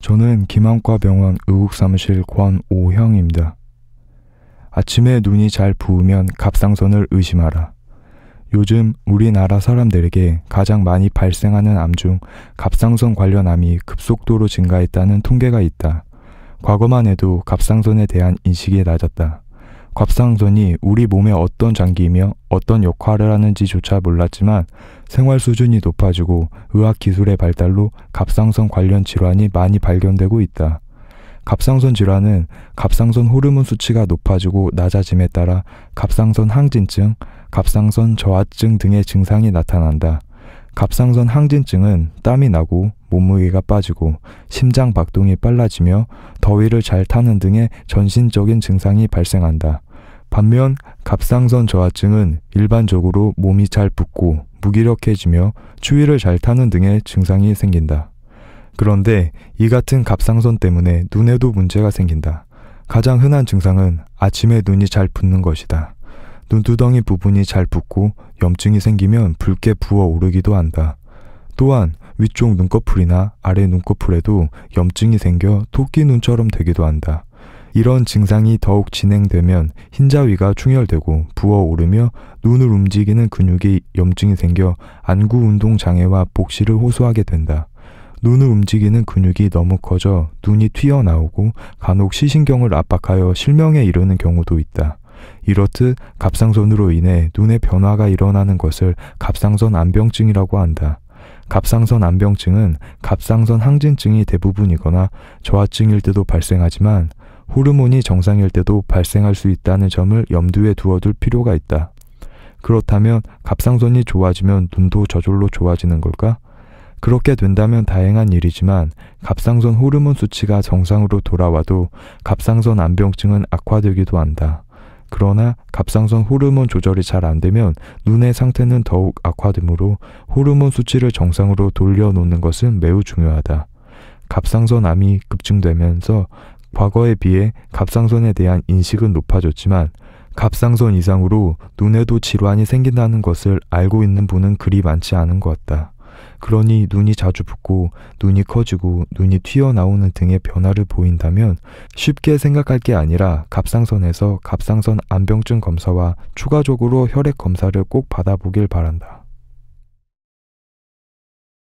저는 김한과병원 의국사무실 권오형입니다. 아침에 눈이 잘 부으면 갑상선을 의심하라. 요즘 우리나라 사람들에게 가장 많이 발생하는 암 중 갑상선 관련 암이 급속도로 증가했다는 통계가 있다. 과거만 해도 갑상선에 대한 인식이 낮았다. 갑상선이 우리 몸에 어떤 장기이며 어떤 역할을 하는지조차 몰랐지만 생활 수준이 높아지고 의학 기술의 발달로 갑상선 관련 질환이 많이 발견되고 있다. 갑상선 질환은 갑상선 호르몬 수치가 높아지고 낮아짐에 따라 갑상선 항진증, 갑상선 저하증 등의 증상이 나타난다. 갑상선 항진증은 땀이 나고 몸무게가 빠지고 심장 박동이 빨라지며 더위를 잘 타는 등의 전신적인 증상이 발생한다. 반면 갑상선 저하증은 일반적으로 몸이 잘 붓고 무기력해지며 추위를 잘 타는 등의 증상이 생긴다. 그런데 이 같은 갑상선 때문에 눈에도 문제가 생긴다. 가장 흔한 증상은 아침에 눈이 잘 붓는 것이다. 눈두덩이 부분이 잘 붓고 염증이 생기면 붉게 부어오르기도 한다. 또한 위쪽 눈꺼풀이나 아래 눈꺼풀에도 염증이 생겨 토끼 눈처럼 되기도 한다. 이런 증상이 더욱 진행되면 흰자위가 충혈되고 부어오르며 눈을 움직이는 근육이 염증이 생겨 안구 운동 장애와 복시를 호소하게 된다. 눈을 움직이는 근육이 너무 커져 눈이 튀어나오고 간혹 시신경을 압박하여 실명에 이르는 경우도 있다. 이렇듯 갑상선으로 인해 눈에 변화가 일어나는 것을 갑상선 안병증이라고 한다. 갑상선 안병증은 갑상선 항진증이 대부분이거나 저하증일 때도 발생하지만 호르몬이 정상일 때도 발생할 수 있다는 점을 염두에 두어둘 필요가 있다. 그렇다면 갑상선이 좋아지면 눈도 저절로 좋아지는 걸까? 그렇게 된다면 다행한 일이지만 갑상선 호르몬 수치가 정상으로 돌아와도 갑상선 안병증은 악화되기도 한다. 그러나 갑상선 호르몬 조절이 잘 안되면 눈의 상태는 더욱 악화되므로 호르몬 수치를 정상으로 돌려놓는 것은 매우 중요하다. 갑상선 암이 급증되면서 과거에 비해 갑상선에 대한 인식은 높아졌지만 갑상선 이상으로 눈에도 질환이 생긴다는 것을 알고 있는 분은 그리 많지 않은 것 같다. 그러니 눈이 자주 붓고 눈이 커지고 눈이 튀어나오는 등의 변화를 보인다면 쉽게 생각할 게 아니라 갑상선에서 갑상선 안병증 검사와 추가적으로 혈액 검사를 꼭 받아보길 바란다.